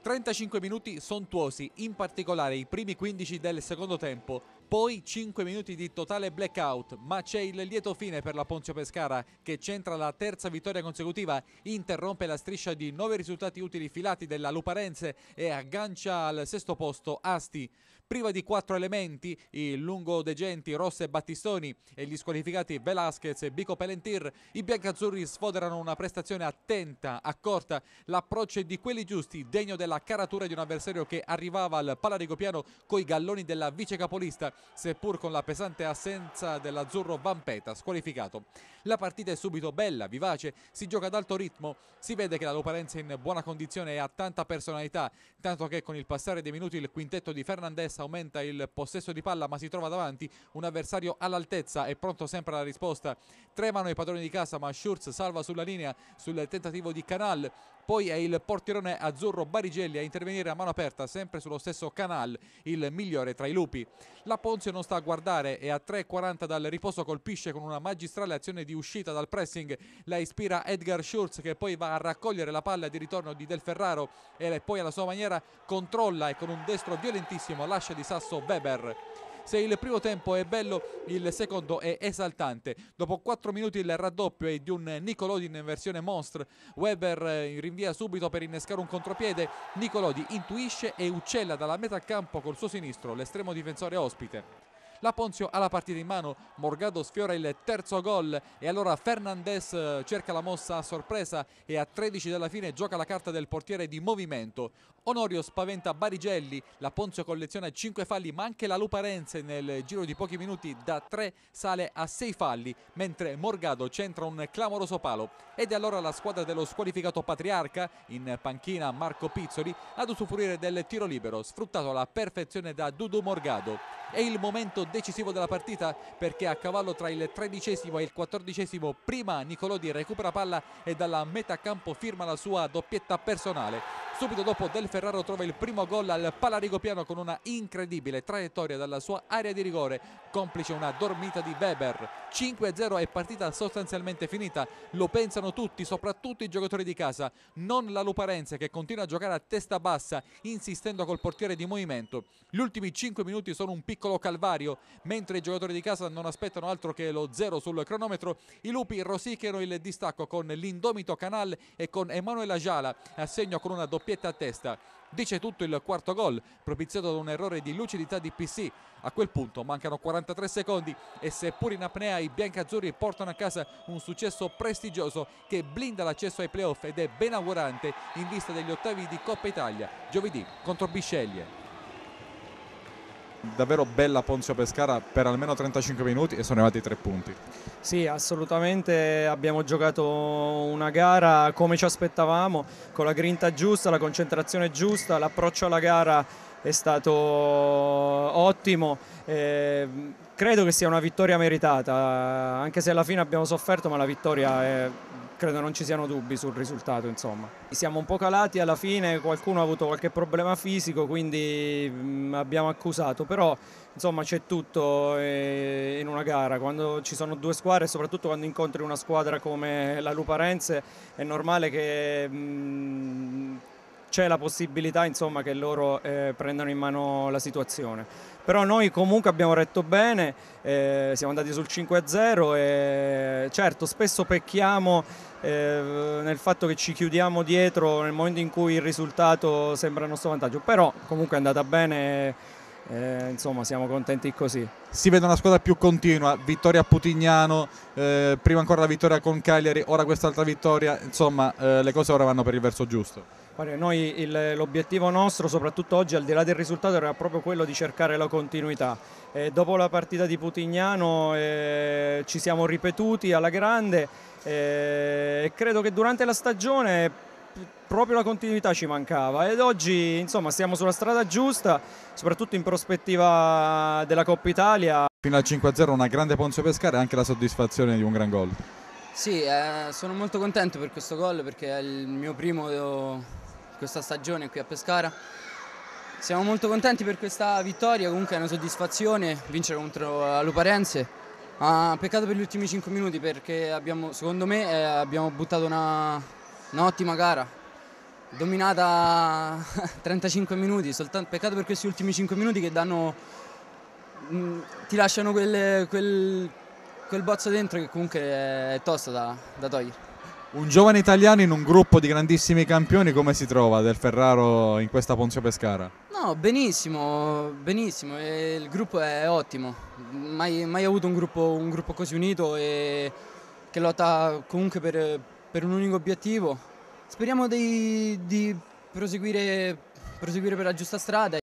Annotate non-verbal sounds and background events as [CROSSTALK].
35 minuti sontuosi, in particolare i primi 15 del secondo tempo, poi 5 minuti di totale blackout, ma c'è il lieto fine per la Ponzio Pescara che centra la terza vittoria consecutiva, interrompe la striscia di 9 risultati utili filati della Luparense e aggancia al sesto posto Asti. Priva di 4 elementi, il lungo degenti Rosse e Battistoni e gli squalificati Velasquez e Bico Pelentir, i biancazzurri sfoderano una prestazione attenta, accorta, l'approccio è di quelli giusti, degno della caratura di un avversario che arrivava al Palarigopiano coi galloni della vice capolista seppur con la pesante assenza dell'azzurro Vampeta, squalificato. La partita è subito bella, vivace, si gioca ad alto ritmo, si vede che la Loparenza è in buona condizione e ha tanta personalità, tanto che con il passare dei minuti il quintetto di Fernandez aumenta il possesso di palla ma si trova davanti un avversario all'altezza e pronto sempre alla risposta. Tremano i padroni di casa ma Schurz salva sulla linea sul tentativo di Canal, poi è il portierone azzurro Barigelli a intervenire a mano aperta sempre sullo stesso Canal il migliore tra i lupi la Ponzio non sta a guardare e a 3.40 dal riposo colpisce con una magistrale azione di uscita dal pressing la ispira Edgar Schurz che poi va a raccogliere la palla di ritorno di Del Ferraro e poi alla sua maniera controlla e con un destro violentissimo lascia di sasso Weber se il primo tempo è bello, il secondo è esaltante. Dopo 4 minuti il raddoppio è di un Nicolodi in versione monster. Weber eh, rinvia subito per innescare un contropiede. Nicolodi intuisce e uccella dalla metà campo col suo sinistro l'estremo difensore ospite. La Ponzio ha la partita in mano, Morgado sfiora il terzo gol e allora Fernandez eh, cerca la mossa a sorpresa e a 13 della fine gioca la carta del portiere di movimento. Onorio spaventa Barigelli, la Ponzio colleziona 5 falli ma anche la Luparenze nel giro di pochi minuti da 3 sale a 6 falli mentre Morgado centra un clamoroso palo ed è allora la squadra dello squalificato Patriarca in panchina Marco Pizzoli ad usufruire del tiro libero sfruttato alla perfezione da Dudu Morgado. È il momento decisivo della partita perché a cavallo tra il tredicesimo e il quattordicesimo prima Nicolodi recupera palla e dalla metà campo firma la sua doppietta personale Subito dopo Del Ferraro trova il primo gol al Palarigo Piano con una incredibile traiettoria dalla sua area di rigore, complice una dormita di Weber. 5-0 è partita sostanzialmente finita, lo pensano tutti, soprattutto i giocatori di casa, non la Luparenze che continua a giocare a testa bassa, insistendo col portiere di movimento. Gli ultimi 5 minuti sono un piccolo calvario, mentre i giocatori di casa non aspettano altro che lo 0 sul cronometro, i lupi rosicchiano il distacco con l'indomito Canal e con Emanuela Giala, a segno con una doppia doppietta a testa. Dice tutto il quarto gol, propiziato da un errore di lucidità di PC. A quel punto mancano 43 secondi e seppur in apnea i biancazzurri portano a casa un successo prestigioso che blinda l'accesso ai playoff ed è ben augurante in vista degli ottavi di Coppa Italia, giovedì contro Bisceglie davvero bella Ponzio Pescara per almeno 35 minuti e sono arrivati tre punti. Sì, assolutamente abbiamo giocato una gara come ci aspettavamo, con la grinta giusta, la concentrazione giusta, l'approccio alla gara è stato ottimo. Eh, credo che sia una vittoria meritata, anche se alla fine abbiamo sofferto, ma la vittoria è credo non ci siano dubbi sul risultato insomma. Siamo un po' calati alla fine, qualcuno ha avuto qualche problema fisico quindi mh, mm, abbiamo accusato, però insomma c'è tutto eh, in una gara, quando ci sono due squadre soprattutto quando incontri una squadra come la Luparense è normale che... Mh, mm, c'è la possibilità insomma, che loro eh, prendano in mano la situazione. Però noi comunque abbiamo retto bene, eh, siamo andati sul 5-0 e certo spesso pecchiamo eh, nel fatto che ci chiudiamo dietro nel momento in cui il risultato sembra il nostro vantaggio, però comunque è andata bene eh, insomma siamo contenti così. Si vede una squadra più continua, vittoria a Putignano, eh, prima ancora la vittoria con Cagliari, ora quest'altra vittoria, insomma eh, le cose ora vanno per il verso giusto. Noi l'obiettivo nostro, soprattutto oggi, al di là del risultato, era proprio quello di cercare la continuità. E eh, dopo la partita di Putignano eh, ci siamo ripetuti alla grande eh, e credo che durante la stagione proprio la continuità ci mancava ed oggi insomma stiamo sulla strada giusta, soprattutto in prospettiva della Coppa Italia. Fino al 5-0 una grande Ponzio Pescara e anche la soddisfazione di un gran gol. Sì, eh, sono molto contento per questo gol perché è il mio primo di questa stagione qui a Pescara. Siamo molto contenti per questa vittoria, comunque è una soddisfazione vincere contro la eh, Luparense. Ah, peccato per gli ultimi 5 minuti perché abbiamo, secondo me eh, abbiamo buttato una, Un'ottima gara, dominata 35 [LAUGHS] minuti, soltanto, peccato per questi ultimi 5 minuti che danno, mm, ti lasciano quelle, quel, quel, bozzo dentro che comunque è tosta da, da, togliere. Un giovane italiano in un gruppo di grandissimi campioni come si trova del Ferraro in questa Ponzio Pescara? No, benissimo, benissimo, il gruppo è ottimo, mai, mai avuto un gruppo, un gruppo così unito e che lotta comunque per, per un unico obiettivo. Speriamo di, di proseguire, proseguire per la giusta strada.